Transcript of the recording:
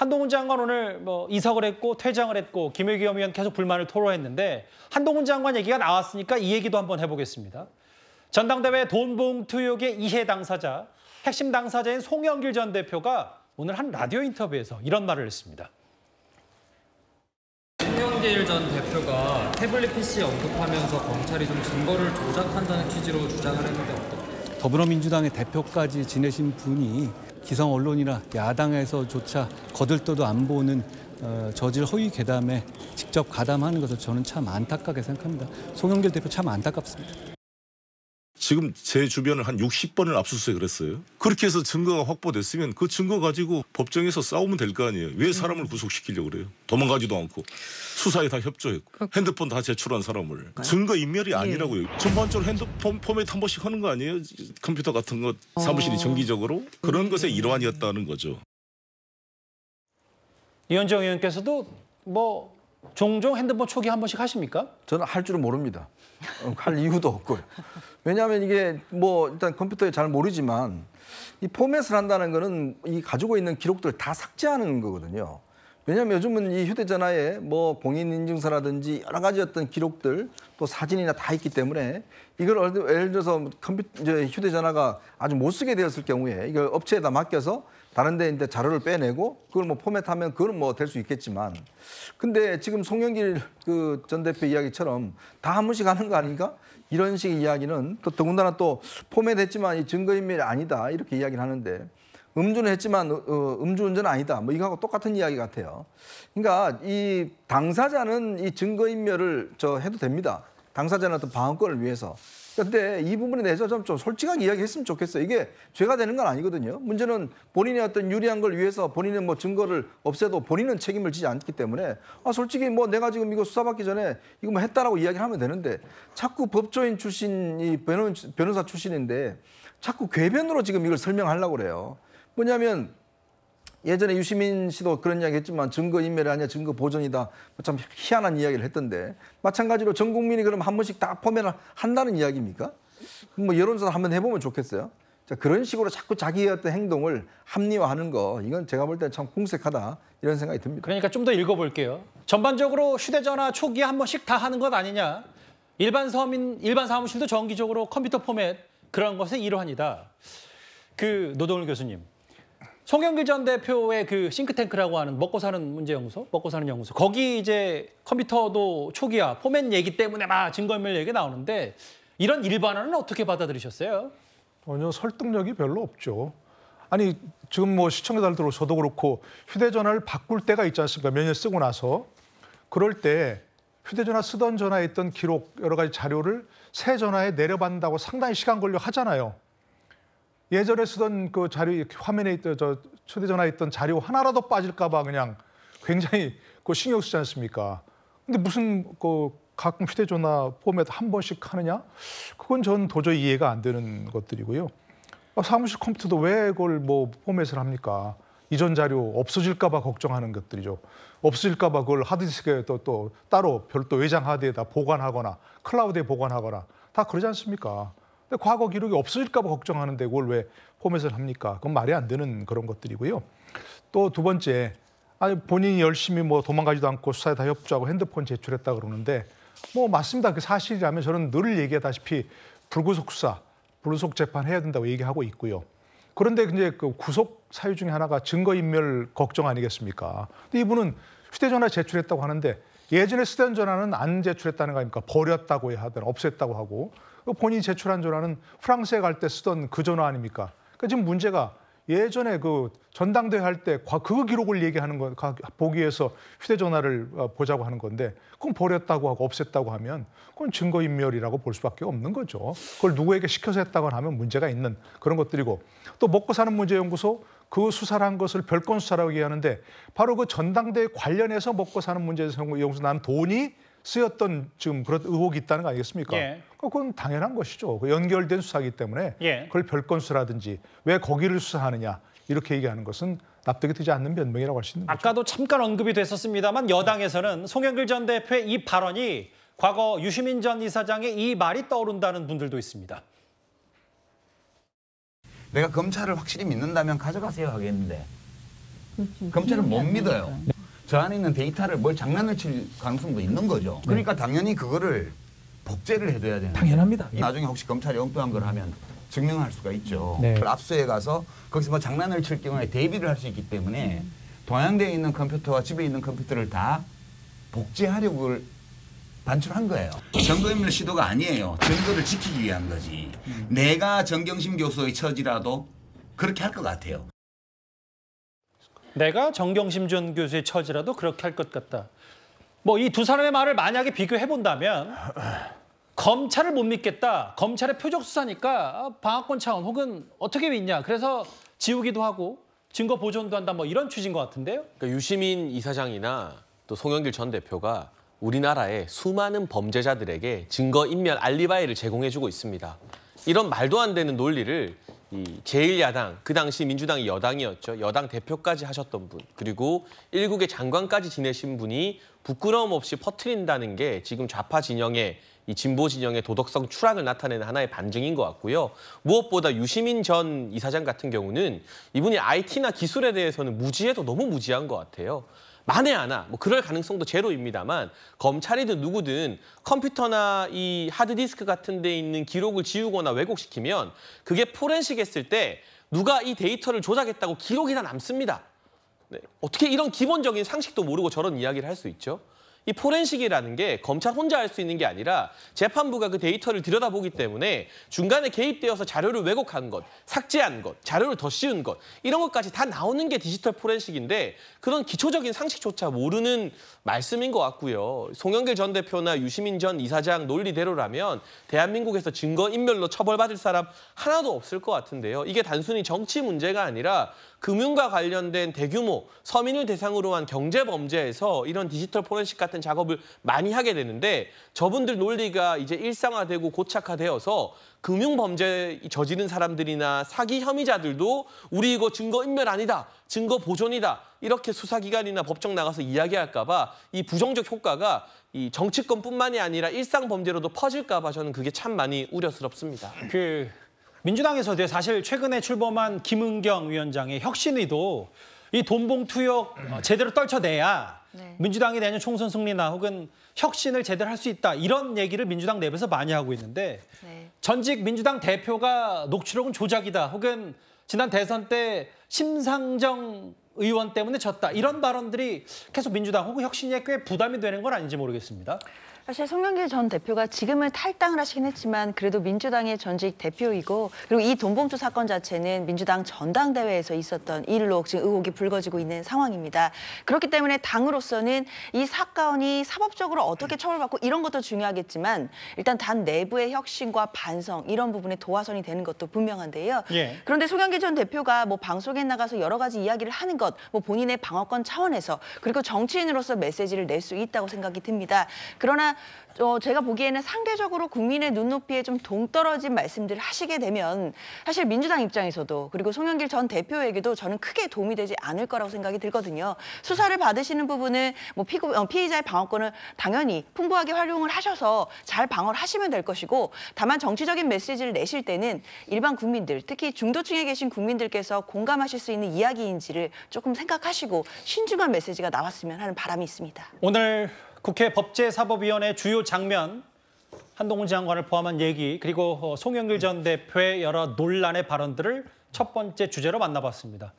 한동훈 장관 오늘 뭐 이석을 했고 퇴장을 했고 김혜겸 의원 계속 불만을 토로했는데 한동훈 장관 얘기가 나왔으니까 이 얘기도 한번 해보겠습니다. 전당대회 돈봉투 의혹의 이해 당사자, 핵심 당사자인 송영길 전 대표가 오늘 한 라디오 인터뷰에서 이런 말을 했습니다. 송영길 전 대표가 태블릿 PC 언급하면서 검찰이 좀 증거를 조작한다는 취지로 주장을 했는데 어떻 더불어민주당의 대표까지 지내신 분이 기성 언론이나 야당에서조차 거들떠도 안 보는 어, 저질 허위 괴담에 직접 가담하는 것을 저는 참 안타깝게 생각합니다. 송영길 대표 참 안타깝습니다. 지금 제 주변을 한 60번을 압수수색 을했어요 그렇게 해서 증거가 확보됐으면 그 증거 가지고 법정에서 싸우면 될 거 아니에요. 왜 사람을 구속시키려고 그래요? 도망가지도 않고 수사에 다 협조했고 핸드폰 다 제출한 사람을 증거 인멸이 예. 아니라고요. 전반적으로 핸드폰 포맷 한 번씩 하는 거 아니에요? 컴퓨터 같은 거 어. 사무실이 정기적으로 그런 음. 것의 일환이었다는 거죠. 이현정 의원께서도 뭐 종종 핸드폰 초기 한 번씩 하십니까? 저는 할 줄은 모릅니다. 어, 할 이유도 없고요. 왜냐하면 이게 뭐 일단 컴퓨터에 잘 모르지만 이 포맷을 한다는 거는 이 가지고 있는 기록들을 다 삭제하는 거거든요. 왜냐하면 요즘은 이 휴대전화에 뭐 공인인증서라든지 여러 가지 어떤 기록들 또 사진이나 다 있기 때문에 이걸 어, 예를 들어서 컴퓨터 휴대전화가 아주 못 쓰게 되었을 경우에 이걸 업체에다 맡겨서 다른데 이제 자료를 빼내고 그걸 뭐 포맷하면 그건 뭐 될 수 있겠지만 근데 지금 송영길 그 전 대표 이야기처럼 다 한 번씩 하는 거 아닌가? 이런 식의 이야기는 또 더군다나 또 포맷했지만 이 증거인멸이 아니다 이렇게 이야기를 하는데 음주는 했지만 어, 어, 음주운전 은 아니다. 뭐 이거하고 똑같은 이야기 같아요. 그러니까 이 당사자는 이 증거인멸을 저 해도 됩니다. 당사자는 어떤 방어권을 위해서. 그런데 이 부분에 대해서 좀, 좀솔직한 이야기했으면 좋겠어요. 이게 죄가 되는 건 아니거든요. 문제는 본인의 어떤 유리한 걸 위해서 본인의 뭐 증거를 없애도 본인은 책임을 지지 않기 때문에 아 솔직히 뭐 내가 지금 이거 수사받기 전에 이거 뭐 했다라고 이야기를 하면 되는데 자꾸 법조인 출신 이 변호, 변호사 출신인데 자꾸 궤변으로 지금 이걸 설명하려고 그래요. 뭐냐면 예전에 유시민 씨도 그런 이야기 했지만 증거인멸이 아니야 증거보존이다. 뭐 참 희한한 이야기를 했던데 마찬가지로 전 국민이 그럼 한 번씩 다 포면을 한다는 이야기입니까? 뭐 여론조사 한번 해보면 좋겠어요. 자, 그런 식으로 자꾸 자기의 어떤 행동을 합리화하는 거 이건 제가 볼 때는 참 궁색하다 이런 생각이 듭니다. 그러니까 좀 더 읽어볼게요. 전반적으로 휴대전화 초기에 한 번씩 다 하는 것 아니냐. 일반 서민, 일반 사무실도 정기적으로 컴퓨터 포맷 그런 것의 일환이다. 그 노동훈 교수님, 송영길 전 대표의 그 싱크탱크라고 하는 먹고 사는 문제 연구소, 먹고 사는 연구소. 거기 이제 컴퓨터도 초기화, 포맷 얘기 때문에 막 증거인멸 얘기 나오는데 이런 일반화는 어떻게 받아들이셨어요? 전혀 설득력이 별로 없죠. 아니 지금 뭐 시청자들도 저도 그렇고 휴대전화를 바꿀 때가 있지 않습니까? 몇 년 쓰고 나서 그럴 때 휴대전화 쓰던 전화에 있던 기록 여러 가지 자료를 새 전화에 내려받는다고 상당히 시간 걸려 하잖아요. 예전에 쓰던 그 자료 화면에 있던 저 초대전화에 있던 자료 하나라도 빠질까봐 그냥 굉장히 그 신경 쓰지 않습니까? 근데 무슨 그 가끔 휴대전화 포맷 한 번씩 하느냐? 그건 전 도저히 이해가 안 되는 것들이고요. 아, 사무실 컴퓨터도 왜 그걸 뭐 포맷을 합니까? 이전 자료 없어질까봐 걱정하는 것들이죠. 없어질까봐 그걸 하드디스크에 또, 또 따로 별도 외장 하드에다 보관하거나 클라우드에 보관하거나 다 그러지 않습니까? 근데 과거 기록이 없어질까 봐 걱정하는데 그걸 왜 포맷을 합니까? 그건 말이 안 되는 그런 것들이고요. 또 두 번째, 아니 본인이 열심히 뭐 도망가지도 않고 수사에 다 협조하고 핸드폰 제출했다 그러는데 뭐 맞습니다. 그 사실이라면 저는 늘 얘기하다시피 불구속 수사, 불구속 재판 해야 된다고 얘기하고 있고요. 그런데 이제 그 구속 사유 중에 하나가 증거 인멸 걱정 아니겠습니까? 근데 이분은 휴대전화 제출했다고 하는데 예전에 쓰던 전화는 안 제출했다는 거 아닙니까? 버렸다고 해야 하든 없앴다고 하고 그 본인이 제출한 전화는 프랑스에 갈 때 쓰던 그 전화 아닙니까? 그러니까 지금 문제가 예전에 그 전당대회 할 때 그 기록을 얘기하는 거 보기 위해서 휴대전화를 어, 보자고 하는 건데 그건 버렸다고 하고 없앴다고 하면 그건 증거인멸이라고 볼 수밖에 없는 거죠. 그걸 누구에게 시켜서 했다고 하면 문제가 있는 그런 것들이고 또 먹고 사는 문제연구소 그 수사를 한 것을 별건 수사라고 얘기하는데 바로 그 전당대회 관련해서 먹고 사는 문제에서 연구소 난 돈이 쓰였던 지금 그런 의혹이 있다는 거 아니겠습니까? 예. 그러니까 그건 당연한 것이죠. 그 연결된 수사기 때문에 예. 그걸 별건수라든지 왜 거기를 수사하느냐 이렇게 얘기하는 것은 납득이 되지 않는 변명이라고 할 수 있는 거죠. 아까도 잠깐 언급이 됐었습니다만 여당에서는 송영길 전 대표의 이 발언이 과거 유시민 전 이사장의 이 말이 떠오른다는 분들도 있습니다. 내가 검찰을 확실히 믿는다면 가져가세요 하겠는데 그렇죠. 검찰은 못 그렇죠. 믿어요. 저 안에 있는 데이터를 뭘 장난을 칠 가능성도 있는 거죠. 네. 그러니까 당연히 그거를 복제를 해줘야 되는 당연합니다. 예. 나중에 혹시 검찰이 엉뚱한 걸 하면 증명할 수가 있죠. 네. 압수에 가서 거기서 뭐 장난을 칠 경우에 대비를 할 수 있기 때문에 동양대에 있는 컴퓨터와 집에 있는 컴퓨터를 다 복제하려고 반출한 거예요. 정거인멸 시도가 아니에요. 정거를 지키기 위한 거지. 음. 내가 정경심 교수의 처지라도 그렇게 할 것 같아요. 내가 정경심 전 교수의 처지라도 그렇게 할 것 같다. 뭐 이 두 사람의 말을 만약에 비교해 본다면 검찰을 못 믿겠다. 검찰의 표적 수사니까 방학권 차원 혹은 어떻게 믿냐. 그래서 지우기도 하고 증거 보존도 한다. 뭐 이런 취지인 것 같은데요. 그러니까 유시민 이사장이나 또 송영길 전 대표가 우리나라의 수많은 범죄자들에게 증거 인멸 알리바이를 제공해주고 있습니다. 이런 말도 안 되는 논리를 이 제1야당, 그 당시 민주당이 여당이었죠. 여당 대표까지 하셨던 분, 그리고 일국의 장관까지 지내신 분이 부끄러움 없이 퍼트린다는 게 지금 좌파 진영의 이 진보 진영의 도덕성 추락을 나타내는 하나의 반증인 것 같고요. 무엇보다 유시민 전 이사장 같은 경우는 이분이 IT나 기술에 대해서는 무지해도 너무 무지한 것 같아요. 만에 하나 뭐 그럴 가능성도 제로입니다만 검찰이든 누구든 컴퓨터나 이 하드디스크 같은 데 있는 기록을 지우거나 왜곡시키면 그게 포렌식 했을 때 누가 이 데이터를 조작했다고 기록이 다 남습니다. 네. 어떻게 이런 기본적인 상식도 모르고 저런 이야기를 할 수 있죠? 이 포렌식이라는 게 검찰 혼자 할 수 있는 게 아니라 재판부가 그 데이터를 들여다보기 때문에 중간에 개입되어서 자료를 왜곡한 것, 삭제한 것, 자료를 더 씌운 것 이런 것까지 다 나오는 게 디지털 포렌식인데 그런 기초적인 상식조차 모르는 말씀인 것 같고요. 송영길 전 대표나 유시민 전 이사장 논리대로라면 대한민국에서 증거인멸로 처벌받을 사람 하나도 없을 것 같은데요. 이게 단순히 정치 문제가 아니라 금융과 관련된 대규모 서민을 대상으로 한 경제 범죄에서 이런 디지털 포렌식 같은 작업을 많이 하게 되는데 저분들 논리가 이제 일상화되고 고착화되어서 금융 범죄 저지른 사람들이나 사기 혐의자들도 우리 이거 증거 인멸 아니다. 증거 보존이다. 이렇게 수사기관이나 법정 나가서 이야기할까 봐 이 부정적 효과가 이 정치권뿐만이 아니라 일상 범죄로도 퍼질까 봐 저는 그게 참 많이 우려스럽습니다. 그 민주당에서 도 사실 최근에 출범한 김은경 위원장의 혁신의도이 돈봉 투역 어, 제대로 떨쳐내야 네. 민주당이 내년 총선 승리나 혹은 혁신을 제대로 할 수 있다 이런 얘기를 민주당 내부에서 많이 하고 있는데 네. 전직 민주당 대표가 녹취록은 조작이다 혹은 지난 대선 때 심상정 의원 때문에 졌다 이런 발언들이 계속 민주당 혹은 혁신에 꽤 부담이 되는 건 아닌지 모르겠습니다. 사실 송영길 전 대표가 지금은 탈당을 하시긴 했지만 그래도 민주당의 전직 대표이고 그리고 이 돈봉투 사건 자체는 민주당 전당대회에서 있었던 일로 지금 의혹이 불거지고 있는 상황입니다. 그렇기 때문에 당으로서는 이 사건이 사법적으로 어떻게 처벌받고 이런 것도 중요하겠지만 일단 단 내부의 혁신과 반성 이런 부분에 도화선이 되는 것도 분명한데요. 예. 그런데 송영길 전 대표가 뭐 방송에 나가서 여러 가지 이야기를 하는 것, 뭐 본인의 방어권 차원에서 그리고 정치인으로서 메시지를 낼 수 있다고 생각이 듭니다. 그러나 어, 제가 보기에는 상대적으로 국민의 눈높이에 좀 동떨어진 말씀들을 하시게 되면 사실 민주당 입장에서도 그리고 송영길 전 대표에게도 저는 크게 도움이 되지 않을 거라고 생각이 들거든요. 수사를 받으시는 부분은 뭐 피고, 어, 피의자의 방어권을 당연히 풍부하게 활용을 하셔서 잘 방어를 하시면 될 것이고 다만 정치적인 메시지를 내실 때는 일반 국민들 특히 중도층에 계신 국민들께서 공감하실 수 있는 이야기인지를 조금 생각하시고 신중한 메시지가 나왔으면 하는 바람이 있습니다. 오늘 국회 법제사법위원회 주요 장면, 한동훈 장관을 포함한 얘기, 그리고 어, 송영길 전 대표의 여러 논란의 발언들을 첫 번째 주제로 만나봤습니다.